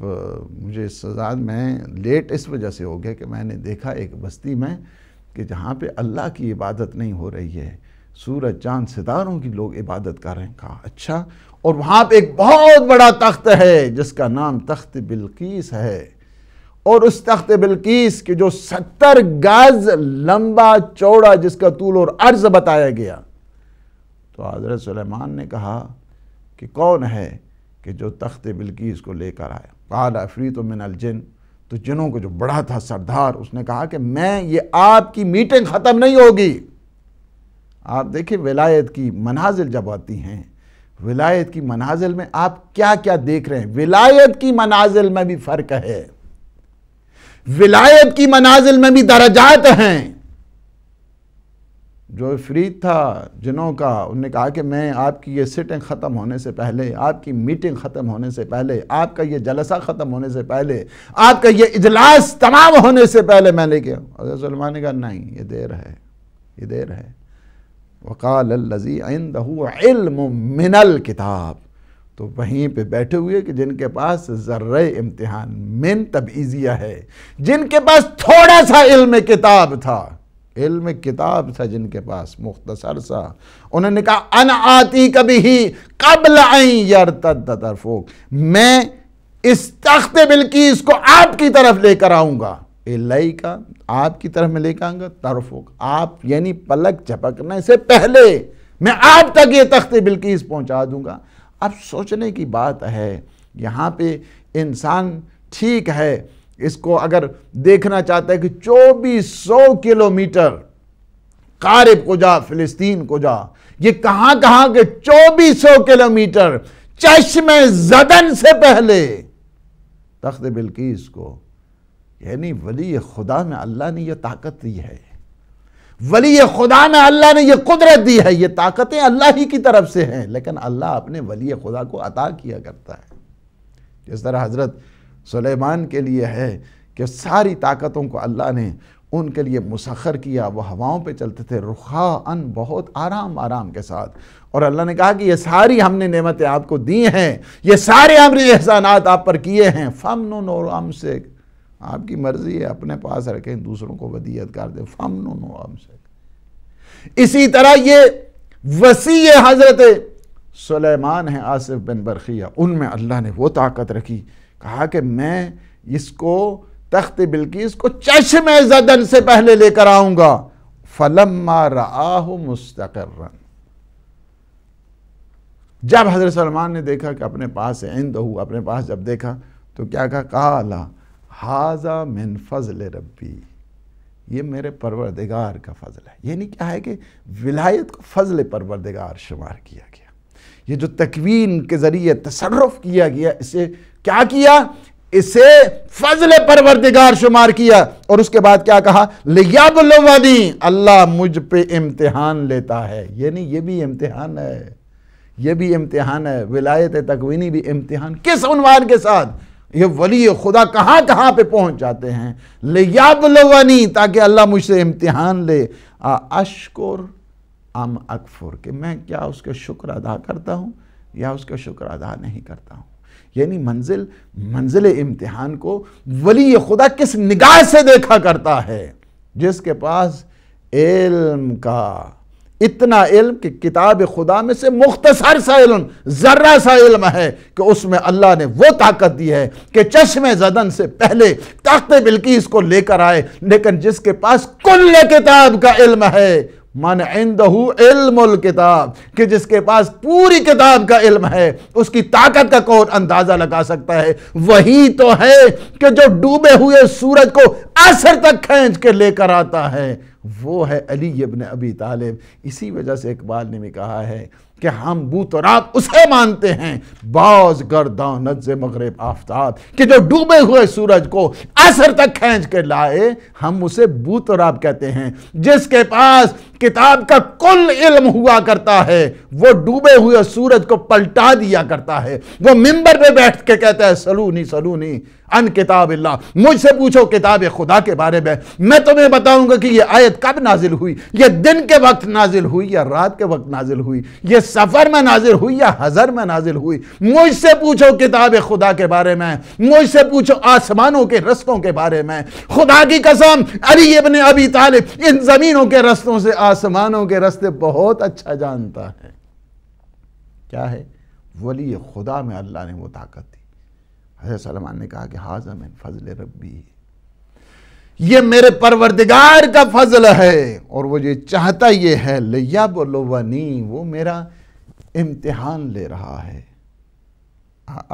मुझे सज़ा मैं लेट इस वजह से हो गया कि मैंने देखा एक बस्ती में कि जहाँ पे अल्लाह की इबादत नहीं हो रही है सूरज चांद सितारों की लोग इबादत कर रहे हैं कहा अच्छा और वहाँ पे एक बहुत बड़ा तख्त है जिसका नाम तख्त बिल्किस है और उस तख्त बिल्किस के जो सत्तर गज लंबा चौड़ा जिसका तूल और अर्ज बताया गया तो हजरत सलेमान ने कहा कि कौन है कि जो तख्त बिल्किस को लेकर आया कहा अफरी तो मिनल जिन तो जिनों को जो बड़ा था सरदार उसने कहा कि मैं ये आपकी मीटिंग ख़त्म नहीं होगी आप देखिए विलायत की मनाजिल जब आती हैं विलायत की मनाजिल में आप क्या क्या देख रहे हैं विलायत की मनाजिल में भी फ़र्क है विलायत की मनाजिल में भी दर्जात हैं जो फ्रीद था जिनों का उनने कहा कि मैं आपकी ये सिटें ख़त्म होने से पहले आपकी मीटिंग ख़त्म होने से पहले आपका ये जलसा ख़त्म होने से पहले आपका ये इजलास तमाम होने से पहले मैं लेके सलमान ने कहा नहीं ये देर है ये देर है वकाल मिनल किताब तो वहीं पे बैठे हुए कि जिनके पास ज़र्र इम्तहान मिन तबीज़िया है जिनके पास थोड़ा सा इल्म किताब था इल्म किताब था जिनके पास मुख्तसर सा उन्होंने कहा अन आती कभी ही कबल आई तरफोक मैं इस तख्त बिल्कि इसको आपकी तरफ लेकर आऊँगा लई का आपकी तरफ मैं लेकर आऊँगा तरफोक आप यानी पलक झपकने से पहले मैं आप तक ये तख्त बिल्किस पहुँचा दूँगा अब सोचने की बात है यहाँ पे इंसान ठीक है इसको अगर देखना चाहता है कि 2400 किलोमीटर कारिब को जा फिलिस्तीन को जा ये कहां कहां के 2400 किलोमीटर चश्म जदन से पहले तख्त बिल्की इसको यानी वली खुदा में अल्लाह ने यह ताकत दी है वली खुदा में अल्लाह ने यह कुदरत दी है ये ताकतें अल्लाह ही की तरफ से हैं लेकिन अल्लाह अपने वली खुदा को अता किया करता है जिस तरह हज़रत सुलेमान के लिए है कि सारी ताकतों को अल्लाह ने उनके लिए मुसखर किया वह हवाओं पे चलते थे रुखा अन बहुत आराम आराम के साथ और अल्लाह ने कहा कि ये सारी हमने नेमतें आपको दी हैं ये सारे हमने एहसान आप पर किए हैं फमन और आम से आपकी मर्ज़ी है अपने पास रखें दूसरों को वदीयत कर दें फमन और आम से इसी तरह ये वसी हज़रत सुलेमान है आसिफ बिन बरखिया उनमें अल्लाह ने वो ताकत रखी कहा कि मैं इसको तख्त बिल्किस को चश्म जदन से पहले लेकर आऊंगा फलम्मा राह मुस्तकर जब हजरत सलमान ने देखा कि अपने पास इंद हु अपने पास जब देखा तो क्या कहा काला हाजा मिन फजल रब्बी ये मेरे परवरदिगार का फजल है यानी क्या है कि विलायत को फजल परवरदिगार शुमार किया गया ये जो तकवीन के ज़रिए तसरफ़ किया गया इसे क्या किया इसे फजल परवरदिगार शुमार किया और उसके बाद क्या कहा लिया अल्लाह मुझ पर इम्तिहान लेता है यानी यह ये भी इम्तिहान है ये भी इम्तिहान है विलायत तकवीनी भी इम्तिहान किस उनवान के साथ ये वली खुदा कहाँ कहाँ पे पहुँच जाते हैं लिया ताकि अल्लाह मुझसे इम्तिहान ले अशकुर अम अकफुर के मैं क्या उसका शुक्र अदा करता हूँ या उसका शुक्र अदा नहीं करता हूँ यानी मंजिल मंजिल इम्तिहान को वली खुदा किस निगाह से देखा करता है जिसके पास इल्म का इतना इल्म कि किताब खुदा में से मुख्तसर सा इल्म ज़र्रा सा इल्म है कि उसमें अल्लाह ने वो ताकत दी है कि चश्मे जदन से पहले ताकत बिल्कि इसको लेकर आए लेकिन जिसके पास कुल किताब का इल्म है मन इंदहू इल्मुल किताब कि जिसके पास पूरी किताब का इल्म है उसकी ताकत का कौन अंदाज़ा लगा सकता है वही तो है कि जो डूबे हुए सूरज को असर तक खींच के लेकर आता है वो है अली इब्ने अबी तालिब इसी वजह से इकबाल ने भी कहा है कि हम बूत और आप उसे मानते हैं बाज गर्दानत से मगरब आफ्ताब कि जो डूबे हुए सूरज को असर तक खींच के लाए हम उसे बूत और आप कहते हैं जिसके पास किताब का कुल इल्म हुआ करता है वो डूबे हुए सूरज को पलटा दिया करता है वो मिंबर पे बैठ के कहता है सलूनी सलूनी अन किताब अल्लाह मुझसे पूछो किताब खुदा के बारे में मैं तुम्हें बताऊंगा कि ये आयत कब नाजिल हुई ये दिन के वक्त नाजिल हुई या रात के वक्त नाजिल हुई ये सफ़र में नाजिल हुई या हज़र में नाजिल हुई मुझसे पूछो किताब खुदा के बारे में मुझसे पूछो आसमानों के रस्तों के बारे में खुदा की कसम अली अभी अबी तालिब इन ज़मीनों के रस्तों से आसमानों के रास्ते बहुत अच्छा जानता है क्या है वली खुदा में अल्लाह ने वो ताकत दी हजरत सलमान ने कहा कि हाजम फजल रबी ये मेरे परवरदिगार का फजल है और वो ये चाहता ये है लिया बोलो वनी वो मेरा इम्तिहान ले रहा है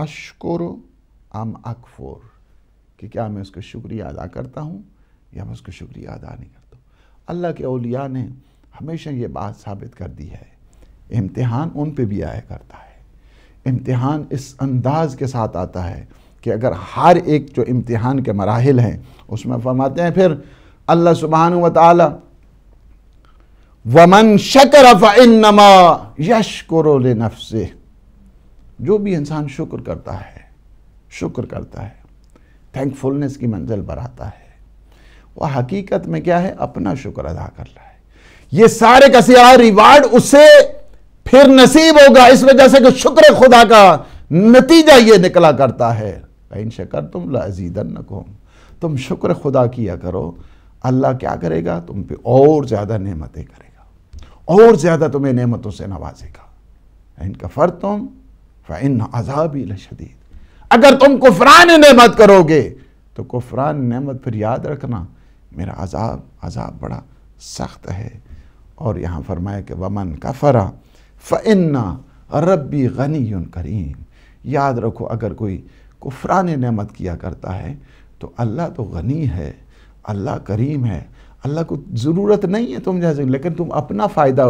अशकुर आम अकफोर कि क्या मैं उसका शुक्रिया अदा करता हूँ या मैं उसका शुक्रिया अदा नहीं करता अल्लाह के अलिया ने हमेशा ये बात साबित कर दी है इम्तिहान उन पे भी आया करता है इम्तिहान इस अंदाज के साथ आता है कि अगर हर एक जो इम्तिहान के मराहल हैं उसमें फरमाते हैं फिर अल्लाह सुबहान व ताली वमन शकर यशकुर नफ जो भी इंसान शुक्र करता है शुक्र करता है थैंकफुलनेस की मंजिल पर आता है वह हकीकत में क्या है अपना शुक्र अदा कर रहा है ये सारे का सारा रिवार्ड उसे फिर नसीब होगा इस वजह से कि शुक्र खुदा का नतीजा ये निकला करता है इन शकर तुम लजीदन नकुम तुम शुक्र खुदा किया करो अल्लाह क्या करेगा तुम पे और ज़्यादा नेमतें करेगा और ज़्यादा तुम्हें नेमतों से नवाजेगा इनका फ़र तुम फिन अजाबी लशदीद अगर तुम कुफरान नेमत करोगे तो कुफरान नेमत फिर याद रखना मेरा अजाब अजाब बड़ा सख्त है और यहाँ फरमाया कि वमन का फ़रा फ़न्ना रबी गनी करीम याद रखो अगर कोई कुफरान नमत किया करता है तो अल्लाह तो गनी है अल्लाह करीम है अल्लाह को ज़रूरत नहीं है तुम जैसे लेकिन तुम अपना फ़ायदा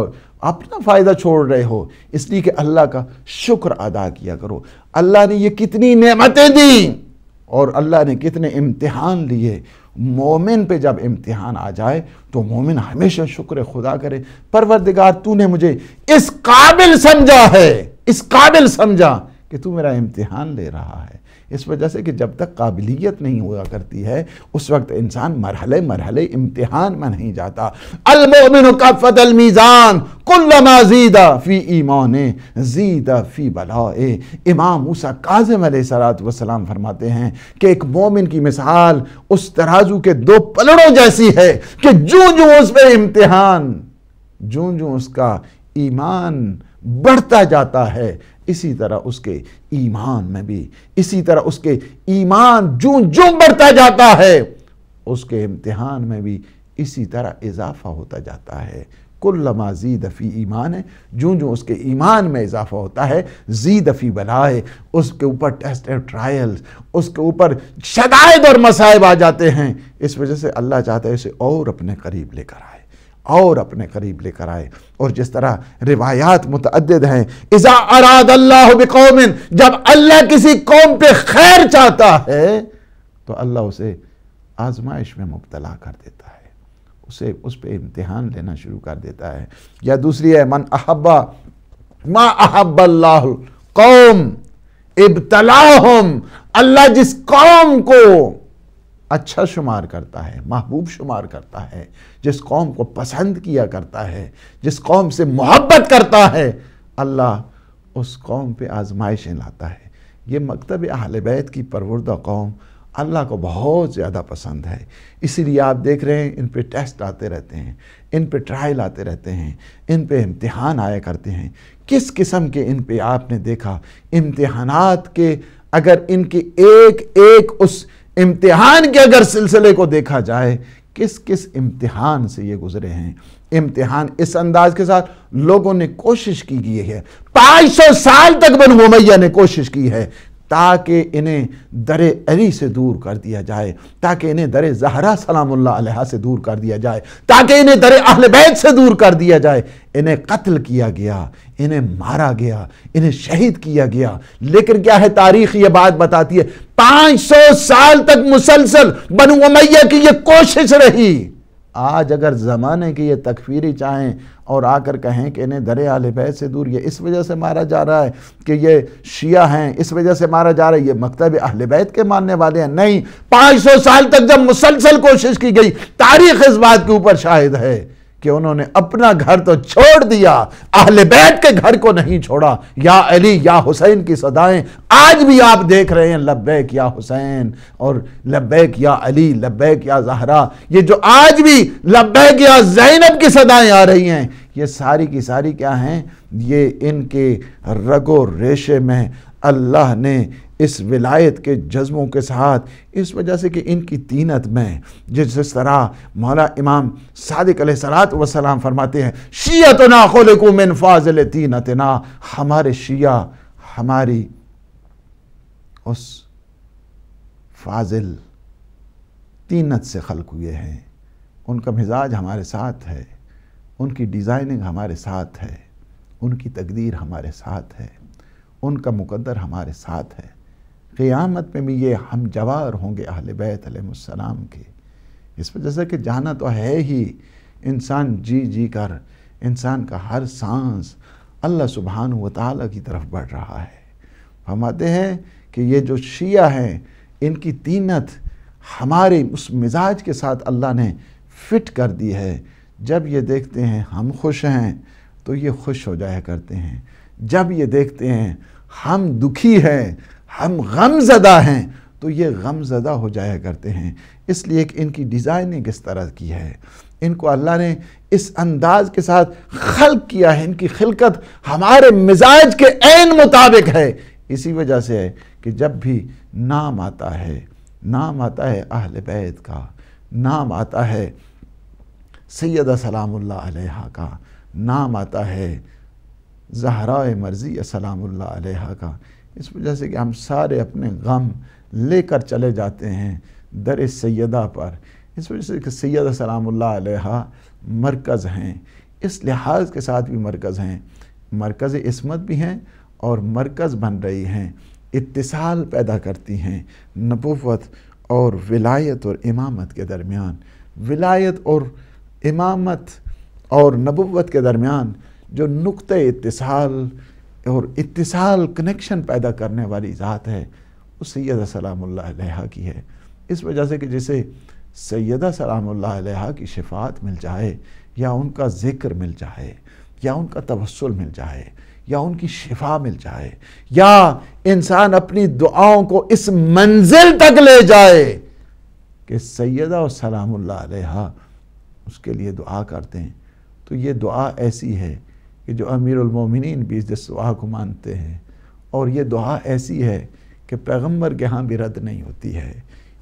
अपना फ़ायदा छोड़ रहे हो इसलिए कि अल्लाह का शुक्र अदा किया करो अल्लाह ने ये कितनी नमतें दी और अल्लाह ने कितने इम्तहान लिए मोमिन पे जब इम्तिहान आ जाए तो मोमिन हमेशा शुक्र खुदा करे परवरदिगार तूने मुझे इस काबिल समझा है इस काबिल समझा कि तू मेरा इम्तिहान ले रहा है इस वजह से कि जब तक काबिलियत नहीं हुआ करती है उस वक्त इंसान मरहले मरहले इम्तिहान में नहीं जाता अलमोमिन फतल मीज़ान फ़ी ईमान जीदा फ़ी बला इमाम काजम सलात वसलाम फरमाते हैं कि एक मोमिन की मिसाल उस तराजू के दो पलड़ों जैसी है कि जू जूं उस पर इम्तहान जूं जू उसका ईमान बढ़ता जाता है इसी तरह उसके ईमान में भी इसी तरह उसके ईमान जो जो बढ़ता जाता है उसके इम्तहान में भी इसी तरह इजाफा होता जाता है कुल्लमा जी दफ़ी ईमान है जो जो उसके ईमान में इजाफा होता है जी दफ़ी बलाए उसके ऊपर टेस्ट एंड ट्रायल्स उसके ऊपर शदायद और मसाइब आ जाते हैं इस वजह से अल्लाह चाहता है इसे और अपने करीब लेकर आए और अपने करीब लेकर आए और जिस तरह रिवायात मुतद हैं इज़ा अराद अल्लाह बिकौमिन जब अल्लाह किसी कौम पे खैर चाहता है तो अल्लाह उसे आजमाइश में मुबतला कर देता है उसे उस पर इम्तहान लेना शुरू कर देता है या दूसरी है मन अहबा मा अहबल्ला कौम इब्तलाहम अल्लाह जिस कौम को अच्छा शुमार करता है महबूब शुमार करता है जिस कौम को पसंद किया करता है जिस कौम से मोहब्बत करता है अल्लाह उस कौम पे आजमाइशें लाता है ये मकतब अहल बैत की परवरदा कौम अल्लाह को बहुत ज़्यादा पसंद है इसीलिए आप देख रहे हैं इन पे टेस्ट आते रहते हैं इन पे ट्रायल आते रहते हैं इन पे इम्तिहान आया करते हैं किस किस्म के इन पे आपने देखा इम्तहान के अगर इनके एक एक उस इम्तिहान के अगर सिलसिले को देखा जाए किस किस इम्तिहान से ये गुजरे हैं इम्तिहान इस अंदाज के साथ लोगों ने कोशिश की गई है 500 साल तक बन मैया ने कोशिश की है ताकि इन्हें दर अली से दूर कर दिया जाए ताकि इन्हें दर जहरा सलाम से दूर कर दिया जाए ताकि इन्हें दर अहल से दूर कर दिया जाए इन्हें कत्ल किया गया इन्हें मारा गया इन्हें शहीद किया गया लेकिन क्या है तारीख ये बात बताती है 500 साल तक मुसलसल बनु अमैया की ये कोशिश रही आज अगर ज़माने की ये तकफीरी चाहें और आकर कहें कि इन्हें दर आले बैत से दूर ये इस वजह से मारा जा रहा है कि ये शिया हैं इस वजह से मारा जा रहा है ये मकतब अहल बैत के मानने वाले हैं नहीं 500 साल तक जब मुसलसल कोशिश की गई तारीख इस बात के ऊपर शाहिद है कि उन्होंने अपना घर तो छोड़ दिया आहले बैत के घर को नहीं छोड़ा या अली या हुसैन की सदाएं आज भी आप देख रहे हैं लब्बैक या हुसैन और लब्बैक या अली लब्बैक या जहरा ये जो आज भी लब्बैक या जैनब की सदाएं आ रही हैं ये सारी की सारी क्या हैं ये इनके रगो रेशे में अल्लाह ने इस विलायत के जज्बों के साथ इस वजह से कि इनकी तीनत में जिस जिस तरह मौला इमाम सादिक सलात वसलाम फरमाते हैं शिया तो ना को मिन फाजिल तीनत ना हमारे शिया हमारी उस फाजिल तीनत से खलक हुए हैं उनका मिजाज हमारे साथ है उनकी डिज़ाइनिंग हमारे साथ है उनकी तकदीर हमारे साथ है उनका मुकद्दर हमारे साथ है क़यामत में भी ये हम जवार होंगे अहल बैतम के इस वजह से कि जाना तो है ही इंसान जी जी कर इंसान का हर सांस अल्लाह सुबहान वाली की तरफ बढ़ रहा है फरमाते हैं कि ये जो शिया हैं इनकी तीनत हमारे उस मिजाज के साथ अल्लाह ने फिट कर दी है जब ये देखते हैं हम खुश हैं तो ये खुश हो जाया करते हैं जब ये देखते हैं हम दुखी हैं हम गम ज़दा हैं तो ये गम ज़दा हो जाया करते हैं इसलिए कि इनकी डिज़ाइनिंग किस तरह की है इनको अल्लाह ने इस अंदाज के साथ खल किया है इनकी खिलकत हमारे मिजाज के एन मुताबिक है इसी वजह से है कि जब भी नाम आता है नाम आता है अहल बैत का नाम आता है सैद सलाम का नाम आता है जहरा मर्जी सलाम का इस वजह से कि हम सारे अपने गम लेकर चले जाते हैं दर सैदा पर इस वजह से कि सैद सलाम्ला मरकज़ हैं इस लिहाज के साथ भी मरकज़ हैं मरकज़ इसमत भी हैं और मरकज़ बन रही हैं इतिसाल पैदा करती हैं नबूत और विलायत और इमामत के दरमियान विलायत और इमामत और नबूत के दरमियान जो नुक़ इत्तिसाल और इतिसाल कनेक्शन पैदा करने वाली ज़ात है वो सैद सलाम्ला की है इस वजह से कि जैसे सैदा सलाम्ला की शिफात मिल जाए या उनका ज़िक्र मिल जाए या उनका तवसल मिल जाए या उनकी शिफा मिल जाए या इंसान अपनी दुआओं को इस मंजिल तक ले जाए कि सैदा और सलाम्ला उसके लिए दुआ करते हैं तो ये दुआ ऐसी है कि जो अमीर अमीरमिन भी इस दुआ को मानते हैं और ये दुआ ऐसी है कि पैगम्बर के यहाँ भी रद्द नहीं होती है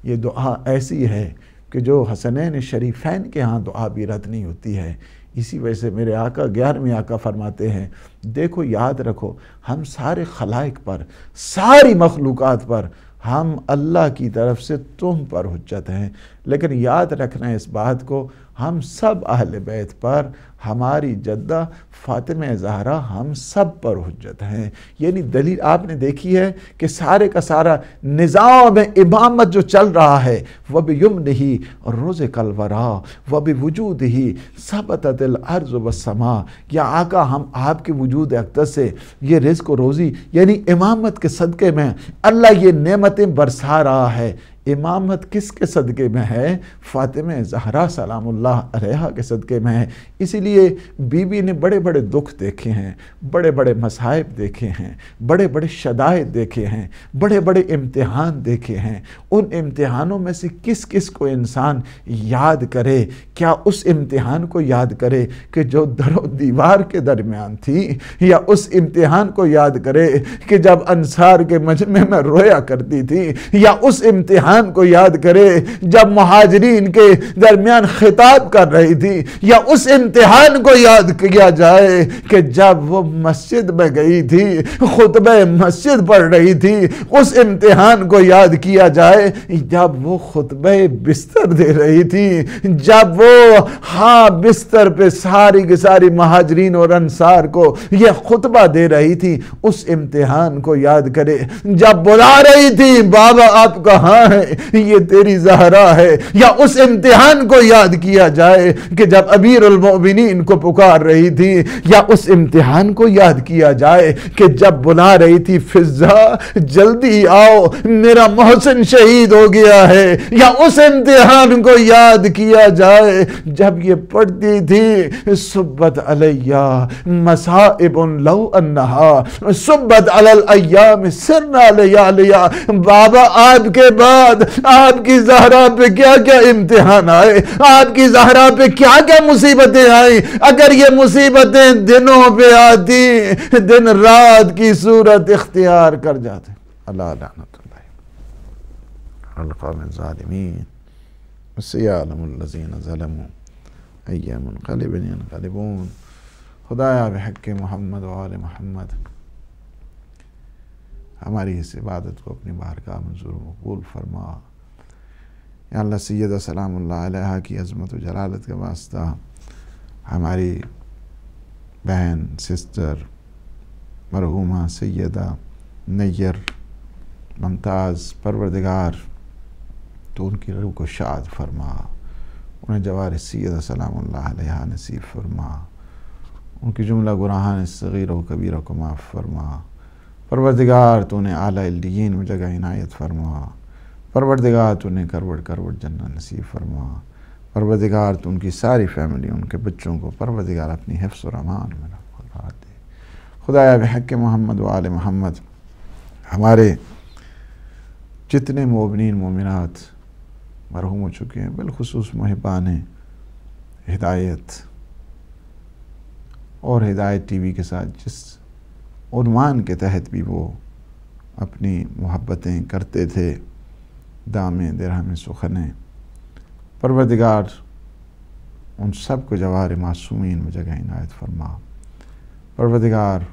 ये दुआ ऐसी है कि जो हसनैन शरीफैन के यहाँ दुआ भी रद्द नहीं होती है इसी वजह से मेरे आका ग्यारहवीं आका फरमाते हैं देखो याद रखो हम सारे खलाइक पर सारी मखलूक पर हम अल्लाह की तरफ से तुम पर हजत हैं लेकिन याद रखना इस बात को हम सब अहल बैत पर हमारी जद्दा फ़ातिम जहरा हम सब पर हजत हैं यानी दलील आपने देखी है कि सारे का सारा निज़ाम में इमामत जो चल रहा है वह भी युम नहीं और रोज़ कलवरा वह भी वजूद ही सब दिल अर्ज वसमा या आका हम आपके वजूद अक्तर से ये रिज़ को रोज़ी यानी इमामत के सदक़े में अल्लाह ये नमतें बरसा रहा है इमामत किसके सदक़े में है फ़ातिम जहरा सलामुल्लाह के सदक़े में है इसीलिए बीबी ने बड़े बड़े दुख देखे हैं बड़े बड़े मसाइब देखे हैं बड़े बड़े शदाय देखे हैं बड़े बड़े इम्तहान देखे हैं उन इम्तहानों में से किस किस को इंसान याद करे क्या उस इम्तहान को याद करे कि जो व दीवार के दरमियान थी या उस इम्तहान को याद करे कि जब अनसार के मजमे में रोया करती थी या उस इम्तहान सलाम को याद करे जब महाजरीन के दरमियान खिताब कर रही थी या उस इम्तहान को याद किया जाए कि जब वो मस्जिद में गई थी खुतब मस्जिद पढ़ रही थी उस इम्तहान को याद किया जाए जब वो खुतब बिस्तर दे रही थी जब वो हाँ बिस्तर पे सारी की सारी महाजरीन और अंसार को यह खुतबा दे रही थी उस इम्तहान को याद करे जब बुला रही थी बाबा आप कहाँ हैं है ये तेरी जहरा है या उस इम्तिहान को याद किया जाए कि जब अमीर उलमोमिनी इनको पुकार रही थी या उस इम्तिहान को याद किया जाए कि जब बुला रही थी फिजा जल्दी आओ मेरा मोहसिन शहीद हो गया है या उस इम्तिहान को याद किया जाए जब ये पढ़ती थी सुबत अलैया मसाइब लव अन्हा सुब्बत अलल अय्याम सिरना लिया लिया बाबा आपके बाद बाद आपकी जहरा पे क्या क्या इम्तिहान आए आपकी जहरा पे क्या क्या मुसीबतें आई अगर ये मुसीबतें दिनों पे आती दिन रात की सूरत इख्तियार कर जाते खुदा खुदाया हक मोहम्मद वाल महमद हमारी इस इबादत को अपनी का मंजूर मकबूल फरमा या अल्लाह सैद सलाम की अजमत व जलालत के वास्ता हमारी बहन सिस्टर मरहुमा सैदा नैर मुमताज़ परवरदगार तो उनकी रूह को शाद फरमा उन्हें जवार सैद सलाम नसीब फरमा उनकी जुमला गुराहान सग़ीर व कबीर को माफ़ फरमा परवरदिगार तूने आला अलियन में जगह इनायत फरमा परवरदिगार तूने करवट करवट जन्ना नसीब फरमा परवरदिगार तो उनकी सारी फैमिली उनके बच्चों को परवरदिगार अपनी हफ्स और अमान में रखा दे खुदाया मोहम्मद वाल मोहम्मद हमारे जितने मोबिन मोमिनत मरहूम हो चुके हैं बिलखसूस महबान हिदायत और हिदायत वी के साथ जिस उनवान के तहत भी वो अपनी मोहब्बतें करते थे दामे दरहम सुखने परवरदिगार उन सब को जवार मासूमिन में जगह इनायत फरमा परवरदिगार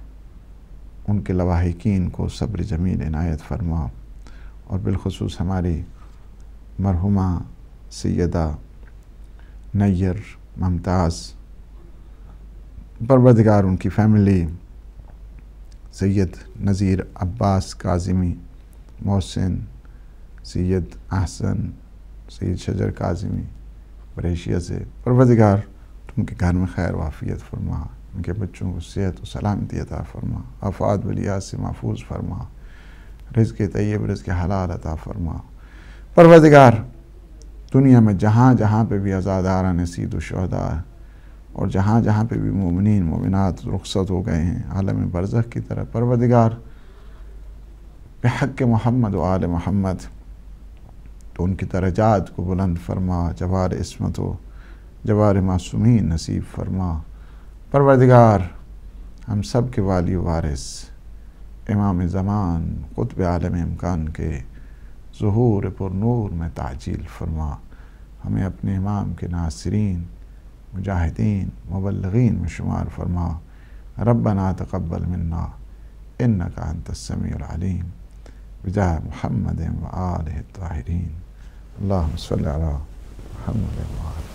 उनके लवाहिकीन को सब्र जमील इनायत फरमा और बिलखसूस हमारी मरहुमा सैदा नैयर ममताज़ परवरदिगार उनकी फैमिली सैयद नज़ीर अब्बास काज़मी मोहसिन सैयद अहसन सैयद शजर काज़मी बरेशिया से परवरदिगार तुम के घर में खैर वाफियत फरमा उनके बच्चों को सेहत व सलामती अता फरमा आफात बलिया से महफूज फरमा रिज़ तयब रिज़ हलाल अता फरमा परवदगार दुनिया में जहाँ जहाँ पर भी आज़ादारा नसीद शहदा और जहाँ जहाँ पे भी मुमिन ममिनत रुखसत हो गए हैं आलम बरज़ की तरह परवदिगार बेहक महमद आल महमद तो उनकी दर्जात को बुलंद फरमा जवार इसमत हो जवार मासूमी नसीब फरमा परवदिगार हम सब के वाली वारिस इमाम ज़मान ख़ुतब आलम इमकान के जहूर पुरूर में ताजील फरमा हमें अपने इमाम के नासरीन مجاهدين مبلغين من شمال فرماه ربنا تقبل منا إنك أنت السميع العليم بجاه محمد وآله الطاهرين اللهم صل على محمد وآله